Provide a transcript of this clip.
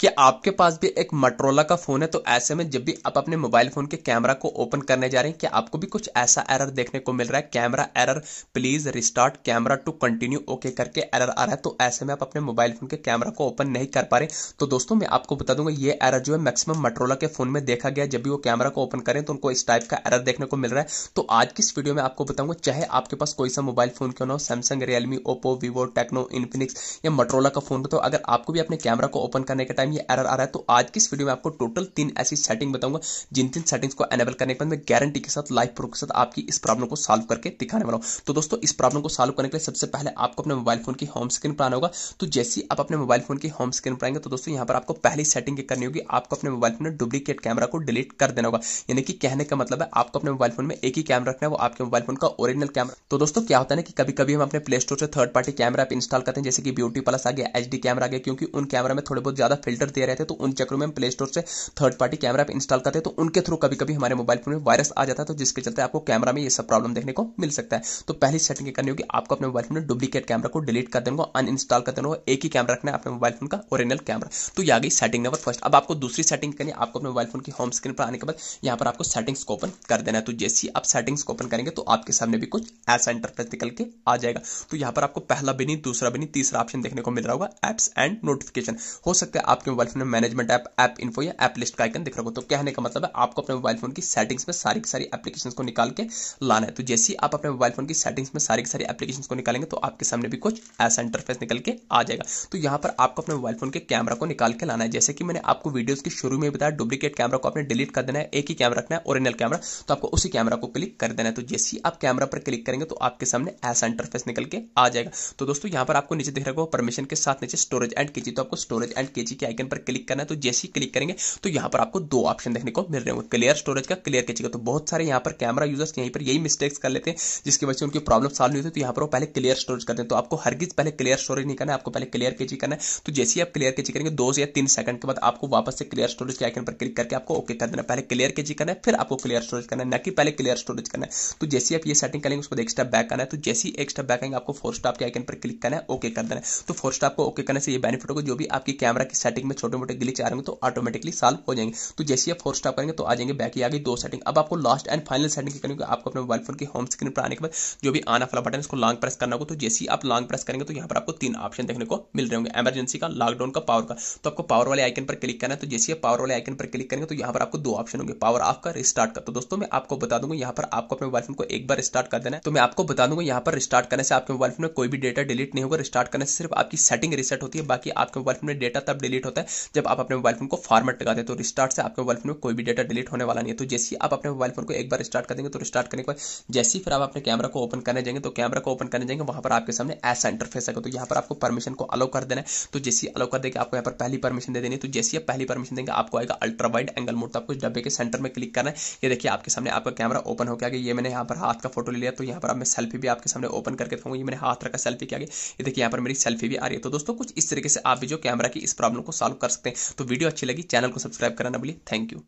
कि आपके पास भी एक मटरोला का फ़ोन है तो ऐसे में जब भी आप अपने मोबाइल फ़ोन के कैमरा को ओपन करने जा रहे हैं कि आपको भी कुछ ऐसा एरर देखने को मिल रहा है camera error please restart camera to continue okay करके एरर आ रहा है तो ऐसे में आप अपने मोबाइल फ़ोन के कैमरा को ओपन नहीं कर पा रहे तो दोस्तों मैं आपको बता दूंगा ये एरर जो है मैक्सिमम मटरोला के फ़ोन में देखा गया जब भी वो कैमरा को ओपन करें तो उनको इस टाइप का एरर देखने को मिल रहा है तो आज की इस वीडियो में आपको बताऊंगा चाहे आपके पास कोई सा मोबाइल फ़ोन क्यों ना हो Samsung Realme Oppo Vivo Tecno Infinix या मटरोला का फ़ोन हो तो अगर आपको भी अपने कैमरा को ओपन करने के टाइम टाइम ये एरर आ रहा है तो आज की इस वीडियो में आपको टोटल तीन ऐसी सेटिंग बताऊंगा जिन तीन सेटिंग्स को एनेबल करने के बाद मैं गारंटी के साथ लाइव प्रूफ के साथ आपकी इस प्रॉब्लम को सॉल्व करके दिखाने वाला हूं तो दोस्तों इस प्रॉब्लम को सॉल्व करने के लिए सबसे पहले आपको अपने मोबाइल फोन की होम स्क्रीन पर आना होगा तो जैसे ही आप अपने मोबाइल फोन की होम स्क्रीन पर आएंगे तो दोस्तों यहां पर आपको पहली सेटिंग करनी होगी आपको अपने मोबाइल फोन में डुप्लीकेट कैमरा को डिलीट कर देना होगा यानी कि कहने का मतलब है आपको अपने मोबाइल फोन में एक ही कैमरा रखना है वो आपके मोबाइल फोन का ओरिजिनल कैमरा तो दोस्तों क्या होता है ना कि कभी कभी हम अपने प्ले स्टोर से थर्ड पार्टी कैमरा इंस्टॉल करते हैं जैसे कि ब्यूटी प्लस आ गया एच कैमरा आ गया क्योंकि उन कैमरा में थोड़े बहुत ज्यादा फिल्टर फिल्टर दे रहे थे तो उन चक्रों में हम प्ले स्टोर से थर्ड पार्टी कैमरा पर इंस्टॉल करते हैं तो उनके थ्रू कभी कभी हमारे मोबाइल फोन में वायरस आ जाता है तो जिसके चलते आपको कैमरा में ये सब प्रॉब्लम देखने को मिल सकता है तो पहली सेटिंग ये करनी होगी आपको अपने मोबाइल फोन में डुप्लीकेट कैमरा को डिलीट कर देंगे अन इंस्टॉल कर देंगे एक ही कैमरा रखना है अपने मोबाइल फोन का ओरिजिनल कैमरा तो यह आ गई सेटिंग नंबर फर्स्ट अब आपको दूसरी सेटिंग करनी आपको अपने मोबाइल फोन की होम स्क्रीन पर आने के बाद यहाँ पर आपको सेटिंग्स को ओपन कर देना है तो जैसे ही आप सेटिंग्स को ओपन करेंगे तो आपके सामने भी कुछ ऐसा इंटरफेस निकल के आ जाएगा तो यहाँ पर आपको पहला भी नहीं दूसरा भी नहीं तीसरा ऑप्शन देखने को मिल रहा होगा एप्स एंड नोटिफिकेशन हो सकता है आपके आपके मोबाइल फोन में मैनेजमेंट ऐप ऐप इन्फो या ऐप लिस्ट का आइकन दिख रहा होगा तो कहने का मतलब है आपको अपने मोबाइल फोन की सेटिंग्स में सारी की सारी एप्लीकेशन को निकाल के लाना है तो जैसे ही आप अपने मोबाइल फोन की सेटिंग्स में सारी की सारी एप्लीकेशन को निकालेंगे तो आपके सामने भी कुछ ऐसा इंटरफेस निकल के आ जाएगा तो यहाँ पर आपको अपने मोबाइल फोन के कैमरा को निकाल के लाना है जैसे कि मैंने आपको वीडियो के शुरू में बताया डुप्लीकेट कैमरा को आपने डिलीट कर देना है एक ही कैमरा रखना है ओरिजिनल कैमरा तो आपको उसी कैमरा को क्लिक कर देना है तो जैसे ही आप कैमरा पर क्लिक करेंगे तो आपके सामने ऐसा इंटरफेस निकल के आ जाएगा तो दोस्तों यहाँ पर आपको नीचे दिख रहा होगा परमिशन के साथ नीचे स्टोरेज एंड कीजिए तो आपको स्टोरेज एंड केजी के आइकन आइकन पर क्लिक करना है तो जैसे ही क्लिक करेंगे तो यहाँ पर आपको दो ऑप्शन देखने को मिल रहे होंगे क्लियर स्टोरेज का क्लियर कैचिंग का तो बहुत सारे यहाँ पर कैमरा यूजर्स यहीं पर यही मिस्टेक्स कर लेते हैं जिसकी वजह से उनकी प्रॉब्लम सॉल्व नहीं होती तो यहाँ पर वो पहले क्लियर स्टोरेज करते हैं तो आपको हर हरगिज पहले क्लियर स्टोरेज नहीं करना है आपको पहले क्लियर कैचिंग करना है तो जैसे ही आप क्लियर कैचिंग करेंगे दो या तीन सेकंड के बाद आपको वापस से क्लियर स्टोरेज के आइकन पर क्लिक करके आपको ओके कर देना पहले क्लियर कैचिंग करना है फिर आपको क्लियर स्टोरेज करना है ना कि पहले क्लियर स्टोरेज करना है तो जैसे आप ये सेटिंग करेंगे उसको एक स्टेप बैक करना है तो जैसे ही एक्स्ट्रा बैक आएंगे आपको फोर स्टॉप के आइकन पर क्लिक करना है ओके तो कर देना है तो फोर स्टॉप को ओके करने से ये बेनिफिट होगा जो भी आपकी कैमरा की सेटिंग में छोटे मोटे ग्लिच आ रहे हैं तो ऑटोमेटिकली सॉल्व हो जाएंगे तो जैसे आप फोर स्टॉप करेंगे तो आ जाएंगे बैक ही आ गई दो सेटिंग अब आपको लास्ट एंड फाइनल सेटिंग करेंगे आपको अपने मोबाइल फोन की होम स्क्रीन पर आने के बाद जो भी आना फला बटन इसको लॉन्ग प्रेस करना होगा तो जैसे आप लॉन्ग प्रेस करेंगे तो यहाँ पर आपको तीन ऑप्शन देखने को मिल रहे होंगे एमरजेंसी का लॉकडाउन का पावर का तो आपको पावर वाले आइकन पर क्लिक करना है तो जैसे ही पावर वाले आइकन पर क्लिक करेंगे तो यहाँ पर आपको दो ऑप्शन होंगे पावर ऑफ का रिस्टार्ट का तो दोस्तों मैं आपको बता दूंगा यहाँ पर आपको अपने मोबाइल फोन को एक बार रिस्टार्ट कर देना है तो मैं आपको बता दूंगा यहाँ पर रिस्टार्ट करने से आपके मोबाइल फोन में कोई भी डेटा डिलीट नहीं होगा रिस्टार्ट करने से सिर्फ आपकी सेटिंग रिसेट होती है बाकी आपके मोबाइल फोन में डेटा तब डिलीट होता है होता है जब आप अपने मोबाइल फोन को फॉर्मेट लगाते हैं तो रिस्टार्ट से आपके मोबाइल फोन में कोई भी डेटा डिलीट होने वाला नहीं है तो जैसे ही आप अपने मोबाइल फोन को एक बार स्टार्ट कर देंगे तो रिस्टार्ट करने के बाद जैसे ही फिर आप अपने कैमरा को ओपन करने जाएंगे तो कैमरा को ओपन करने जाएंगे वहां पर आपके सामने ऐसा इंटरफेस है तो यहाँ पर आपको परमिशन को अलो कर देना है तो जैसे ही अलाउ कर देगा आपको यहाँ पर पहली परमिशन दे देनी है तो जैसे ही पहली परमिशन देंगे आपको आएगा अल्ट्रा वाइड एंगल मोड तो आपको डब्बे के सेंटर में क्लिक करना है ये देखिए आपके सामने आपका कैमरा ओपन हो गया ये मैंने यहाँ पर हाथ का फोटो ले लिया तो यहाँ पर आप मैं सेल्फी भी आपके सामने ओपन करके दिखाऊंगा ये मैंने हाथ रखा सेल्फी किया गया ये देखिए यहाँ पर मेरी सेल्फी भी आ रही है तो दोस्तों कुछ इस तरीके से आप भी जो कैमरा की इस प्रॉब्लम को सॉल्व कर सकते हैं तो वीडियो अच्छी लगी चैनल को सब्सक्राइब करना बोलिए थैंक यू